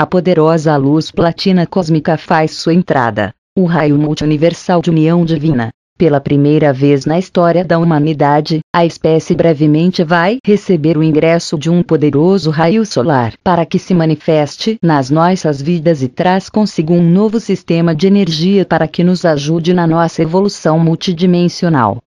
A poderosa luz platina cósmica faz sua entrada. O raio multiuniversal de união divina. Pela primeira vez na história da humanidade, a espécie brevemente vai receber o ingresso de um poderoso raio solar para que se manifeste nas nossas vidas e traz consigo um novo sistema de energia para que nos ajude na nossa evolução multidimensional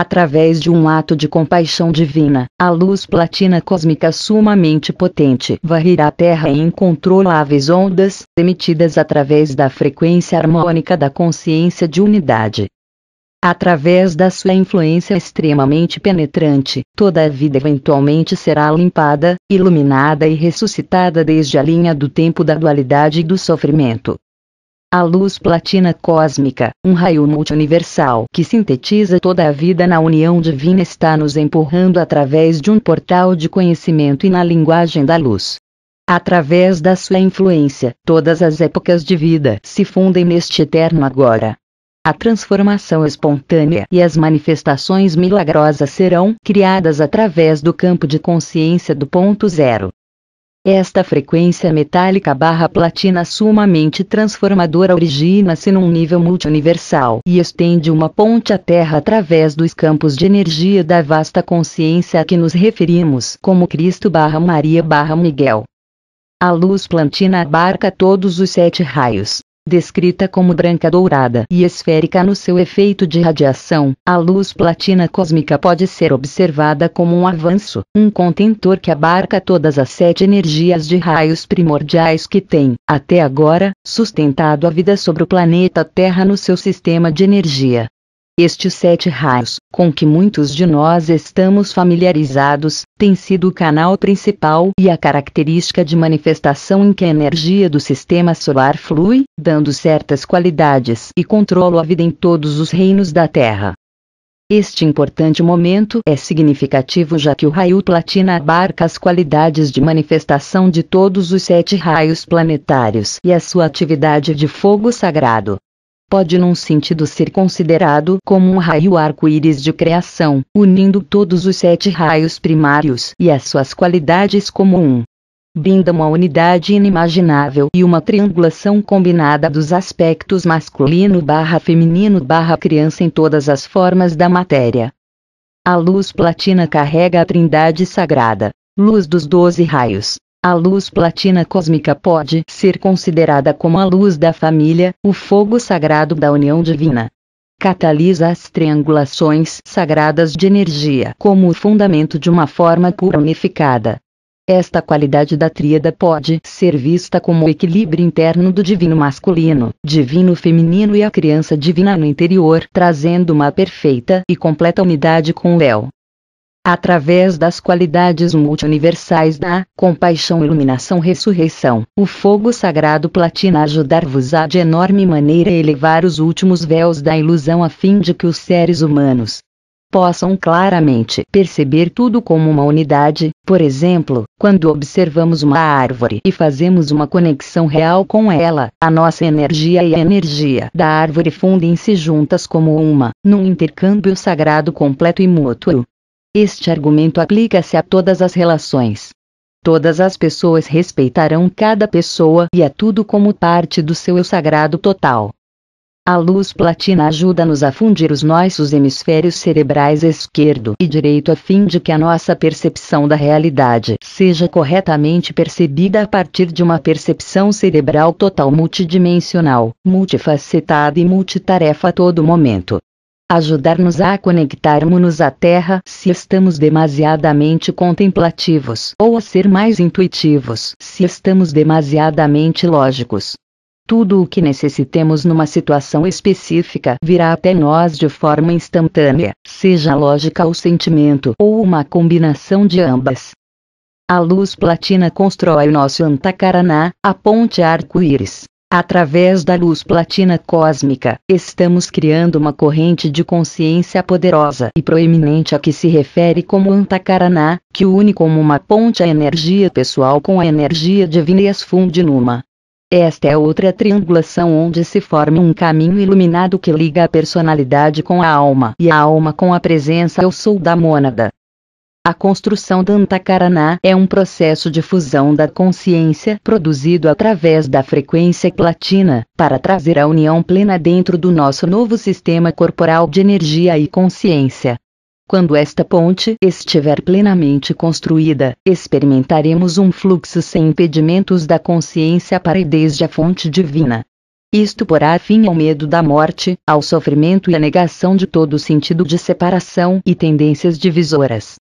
através de um ato de compaixão divina, a luz platina cósmica sumamente potente varrerá a Terra em incontroláveis ondas, emitidas através da frequência harmônica da consciência de unidade. Através da sua influência extremamente penetrante, toda a vida eventualmente será limpada, iluminada e ressuscitada desde a linha do tempo da dualidade e do sofrimento. A luz platina cósmica, um raio multiuniversal que sintetiza toda a vida na união divina, está nos empurrando através de um portal de conhecimento e na linguagem da luz. Através da sua influência, todas as épocas de vida se fundem neste eterno agora. A transformação espontânea e as manifestações milagrosas serão criadas através do campo de consciência do ponto zero. Esta frequência metálica barra platina sumamente transformadora origina-se num nível multiuniversal e estende uma ponte à Terra através dos campos de energia da vasta consciência a que nos referimos como Cristo barra Maria barra Miguel. A luz plantina abarca todos os sete raios, descrita como branca dourada e esférica no seu efeito de radiação, a luz platina cósmica pode ser observada como um avanço, um contentor que abarca todas as sete energias de raios primordiais que tem, até agora, sustentado a vida sobre o planeta Terra no seu sistema de energia. Estes sete raios, com que muitos de nós estamos familiarizados, tem sido o canal principal e a característica de manifestação em que a energia do sistema solar flui, dando certas qualidades e controlo a vida em todos os reinos da Terra. Este importante momento é significativo já que o raio platina abarca as qualidades de manifestação de todos os sete raios planetários e a sua atividade de fogo sagrado pode num sentido ser considerado como um raio arco-íris de criação, unindo todos os sete raios primários e as suas qualidades como um. Brinda uma unidade inimaginável e uma triangulação combinada dos aspectos masculino barra feminino barra criança em todas as formas da matéria. A luz platina carrega a trindade sagrada, luz dos doze raios, a luz platina cósmica pode ser considerada como a luz da família, o fogo sagrado da união divina. Catalisa as triangulações sagradas de energia como o fundamento de uma forma pura unificada. Esta qualidade da tríada pode ser vista como o equilíbrio interno do divino masculino, divino feminino e a criança divina no interior, trazendo uma perfeita e completa unidade com o El através das qualidades multiuniversais da compaixão, iluminação, ressurreição. O fogo sagrado platina ajudar-vos-á de enorme maneira a elevar os últimos véus da ilusão a fim de que os seres humanos possam claramente perceber tudo como uma unidade, por exemplo, quando observamos uma árvore e fazemos uma conexão real com ela, a nossa energia e a energia da árvore fundem-se juntas como uma, num intercâmbio sagrado completo e mútuo. Este argumento aplica-se a todas as relações. Todas as pessoas respeitarão cada pessoa e a tudo como parte do seu eu sagrado total. A luz platina ajuda-nos a fundir os nossos hemisférios cerebrais esquerdo e direito a fim de que a nossa percepção da realidade seja corretamente percebida a partir de uma percepção cerebral total multidimensional, multifacetada e multitarefa a todo momento ajudar-nos a conectarmos-nos à Terra se estamos demasiadamente contemplativos ou a ser mais intuitivos se estamos demasiadamente lógicos. Tudo o que necessitemos numa situação específica virá até nós de forma instantânea, seja a lógica ou sentimento ou uma combinação de ambas. A luz platina constrói o nosso antacaraná, a ponte arco-íris. Através da luz platina cósmica, estamos criando uma corrente de consciência poderosa e proeminente a que se refere como Antakarana, que une como uma ponte a energia pessoal com a energia divina e as funde numa. Esta é outra triangulação onde se forma um caminho iluminado que liga a personalidade com a alma e a alma com a presença eu sou da mônada, a construção da Antacaraná é um processo de fusão da consciência produzido através da frequência platina, para trazer a união plena dentro do nosso novo sistema corporal de energia e consciência. Quando esta ponte estiver plenamente construída, experimentaremos um fluxo sem impedimentos da consciência para e desde a fonte divina. Isto porá fim ao medo da morte, ao sofrimento e à negação de todo sentido de separação e tendências divisoras.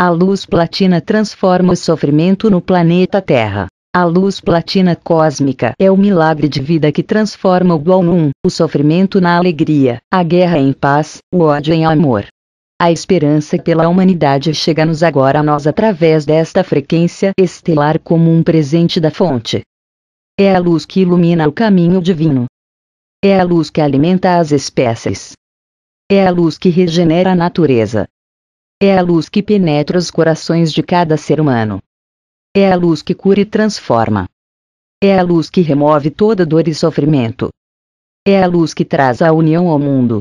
A luz platina transforma o sofrimento no planeta Terra. A luz platina cósmica é o milagre de vida que transforma o dual num, o sofrimento na alegria, a guerra em paz, o ódio em amor. A esperança pela humanidade chega-nos agora a nós através desta frequência estelar como um presente da fonte. É a luz que ilumina o caminho divino. É a luz que alimenta as espécies. É a luz que regenera a natureza. É a luz que penetra os corações de cada ser humano. É a luz que cura e transforma. É a luz que remove toda dor e sofrimento. É a luz que traz a união ao mundo.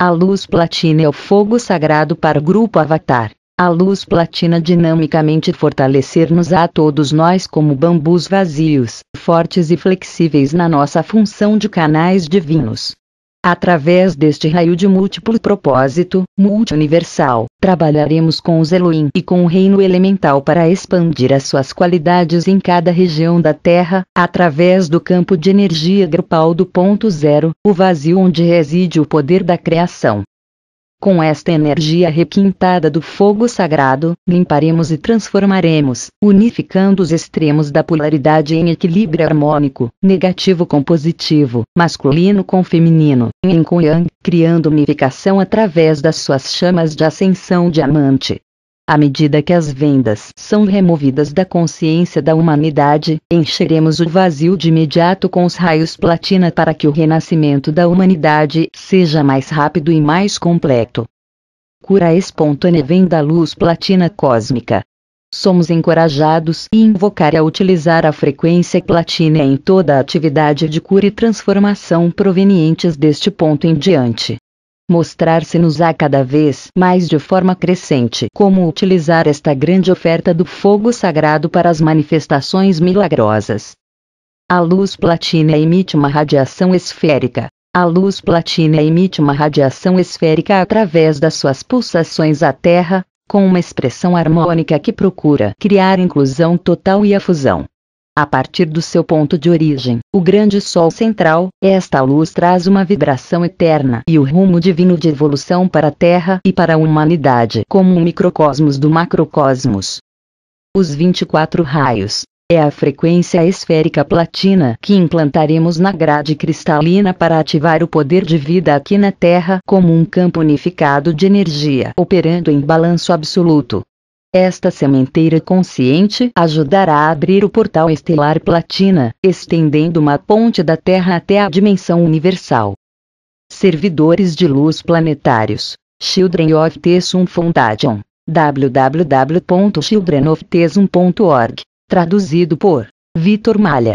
A luz platina é o fogo sagrado para o grupo Avatar. A luz platina dinamicamente fortalecer-nos a todos nós como bambus vazios, fortes e flexíveis na nossa função de canais divinos. Através deste raio de múltiplo propósito, multiuniversal, trabalharemos com os Elohim e com o reino elemental para expandir as suas qualidades em cada região da Terra, através do campo de energia grupal do ponto zero, o vazio onde reside o poder da criação. Com esta energia requintada do fogo sagrado, limparemos e transformaremos, unificando os extremos da polaridade em equilíbrio harmônico, negativo com positivo, masculino com feminino, em Yang, criando unificação através das suas chamas de ascensão diamante. À medida que as vendas são removidas da consciência da humanidade, encheremos o vazio de imediato com os raios platina para que o renascimento da humanidade seja mais rápido e mais completo. Cura espontânea vem da luz platina cósmica. Somos encorajados e invocar a utilizar a frequência platina em toda a atividade de cura e transformação provenientes deste ponto em diante mostrar-se-nos a cada vez mais de forma crescente como utilizar esta grande oferta do fogo sagrado para as manifestações milagrosas. A luz platina emite uma radiação esférica. A luz platina emite uma radiação esférica através das suas pulsações à Terra, com uma expressão harmônica que procura criar inclusão total e a fusão. A partir do seu ponto de origem, o grande Sol central, esta luz traz uma vibração eterna e o rumo divino de evolução para a Terra e para a humanidade como um microcosmos do macrocosmos. Os 24 raios é a frequência esférica platina que implantaremos na grade cristalina para ativar o poder de vida aqui na Terra como um campo unificado de energia operando em balanço absoluto. Esta sementeira consciente ajudará a abrir o portal estelar platina, estendendo uma ponte da Terra até a dimensão universal. Servidores de luz planetários. Children of Tesum Foundation. www.childrenoftesum.org. Traduzido por Vitor Malha.